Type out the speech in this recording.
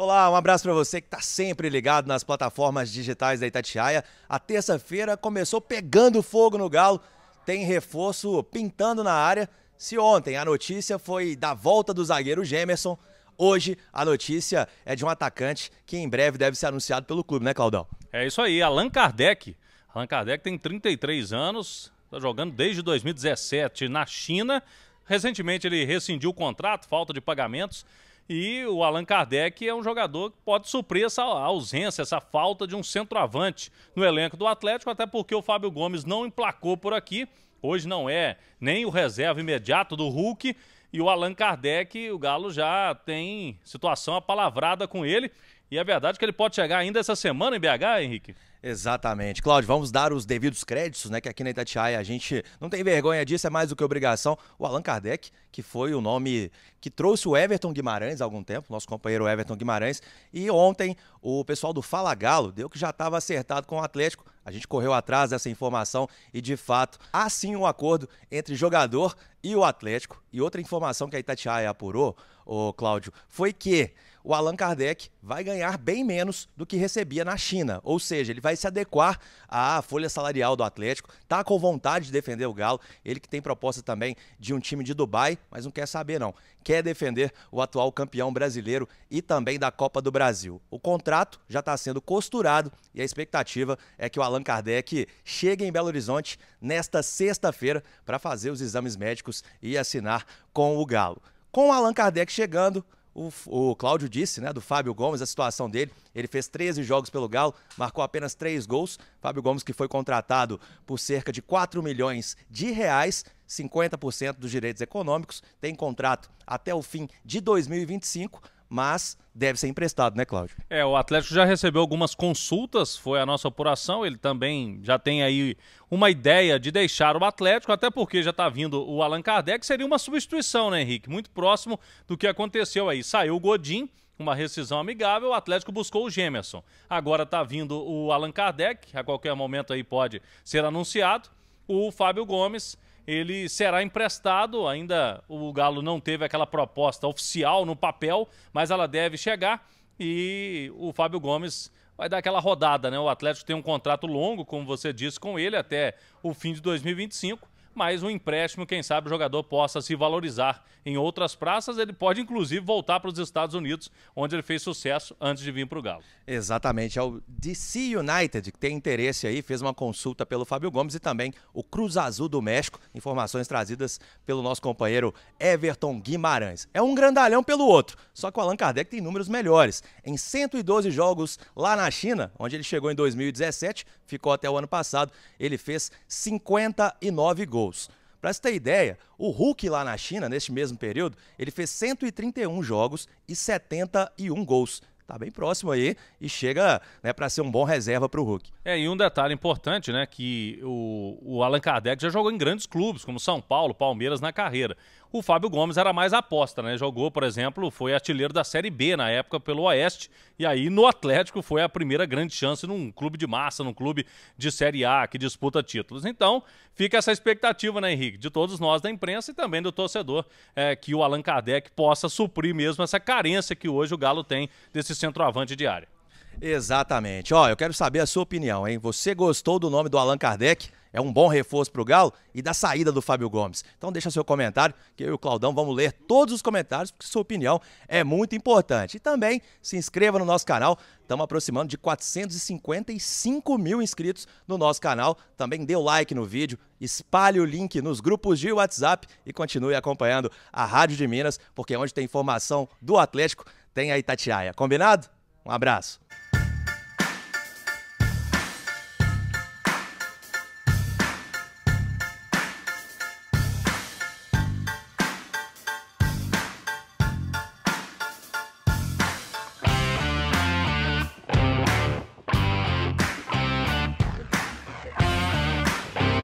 Olá, um abraço para você que está sempre ligado nas plataformas digitais da Itatiaia. A terça-feira começou pegando fogo no galo, tem reforço pintando na área. Se ontem a notícia foi da volta do zagueiro Gemerson, hoje a notícia é de um atacante que em breve deve ser anunciado pelo clube, né, Claudão? É isso aí, Allan Kardec. Allan Kardec tem 33 anos, está jogando desde 2017 na China. Recentemente ele rescindiu o contrato, falta de pagamentos. E o Allan Kardec é um jogador que pode suprir essa ausência, essa falta de um centroavante no elenco do Atlético, até porque o Fábio Gomes não emplacou por aqui. Hoje não é nem o reserva imediato do Hulk. E o Allan Kardec, o Galo já tem situação apalavrada com ele. E é verdade que ele pode chegar ainda essa semana em BH, Henrique? Exatamente. Cláudio, vamos dar os devidos créditos, né? Que aqui na Itatiaia a gente não tem vergonha disso, é mais do que obrigação. O Allan Kardec, que foi o nome que trouxe o Everton Guimarães há algum tempo, nosso companheiro Everton Guimarães. E ontem o pessoal do Fala Galo deu que já estava acertado com o Atlético. A gente correu atrás dessa informação e, de fato, há sim um acordo entre jogador e o Atlético. E outra informação que a Itatiaia apurou, o Cláudio, foi que o Allan Kardec vai ganhar bem menos do que recebia na China. Ou seja, ele vai se adequar à folha salarial do Atlético, tá com vontade de defender o Galo. Ele que tem proposta também de um time de Dubai, mas não quer saber, não. Quer defender o atual campeão brasileiro e também da Copa do Brasil. O contrato já está sendo costurado e a expectativa é que o Allan Kardec chegue em Belo Horizonte nesta sexta-feira para fazer os exames médicos e assinar com o Galo. Com o Allan Kardec chegando, o, o Cláudio disse, né, do Fábio Gomes, a situação dele. Ele fez 13 jogos pelo Galo, marcou apenas 3 gols. Fábio Gomes, que foi contratado por cerca de 4 milhões de reais, 50% dos direitos econômicos, tem contrato até o fim de 2025 mas deve ser emprestado, né, Cláudio? É, o Atlético já recebeu algumas consultas, foi a nossa apuração, ele também já tem aí uma ideia de deixar o Atlético, até porque já está vindo o Allan Kardec, seria uma substituição, né, Henrique? Muito próximo do que aconteceu aí. Saiu o Godin, uma rescisão amigável, o Atlético buscou o Gemerson. Agora está vindo o Allan Kardec, a qualquer momento aí pode ser anunciado. O Fábio Gomes ele será emprestado. Ainda o Galo não teve aquela proposta oficial no papel, mas ela deve chegar e o Fábio Gomes vai dar aquela rodada, né? O Atlético tem um contrato longo, como você disse, com ele até o fim de 2025 mas um empréstimo, quem sabe o jogador possa se valorizar em outras praças. Ele pode, inclusive, voltar para os Estados Unidos, onde ele fez sucesso antes de vir para o Galo. Exatamente. É o DC United que tem interesse aí, fez uma consulta pelo Fábio Gomes e também o Cruz Azul do México. Informações trazidas pelo nosso companheiro Everton Guimarães. É um grandalhão pelo outro, só que o Allan Kardec tem números melhores. Em 112 jogos lá na China, onde ele chegou em 2017, ficou até o ano passado, ele fez 59 gols gols. Para você ter ideia, o Hulk lá na China, neste mesmo período, ele fez 131 jogos e 71 gols. Tá bem próximo aí e chega né, para ser um bom reserva para o Hulk. É, e um detalhe importante, né, que o, o Allan Kardec já jogou em grandes clubes, como São Paulo, Palmeiras na carreira o Fábio Gomes era mais aposta, né? Jogou, por exemplo, foi artilheiro da Série B na época pelo Oeste, e aí no Atlético foi a primeira grande chance num clube de massa, num clube de Série A que disputa títulos. Então, fica essa expectativa, né, Henrique, de todos nós da imprensa e também do torcedor, é, que o Allan Kardec possa suprir mesmo essa carência que hoje o Galo tem desse centroavante de área. Exatamente. Ó, eu quero saber a sua opinião, hein? Você gostou do nome do Allan Kardec? é um bom reforço para o Galo e da saída do Fábio Gomes. Então deixa seu comentário, que eu e o Claudão vamos ler todos os comentários, porque sua opinião é muito importante. E também se inscreva no nosso canal, estamos aproximando de 455 mil inscritos no nosso canal. Também dê o like no vídeo, espalhe o link nos grupos de WhatsApp e continue acompanhando a Rádio de Minas, porque onde tem informação do Atlético, tem a Itatiaia. Combinado? Um abraço.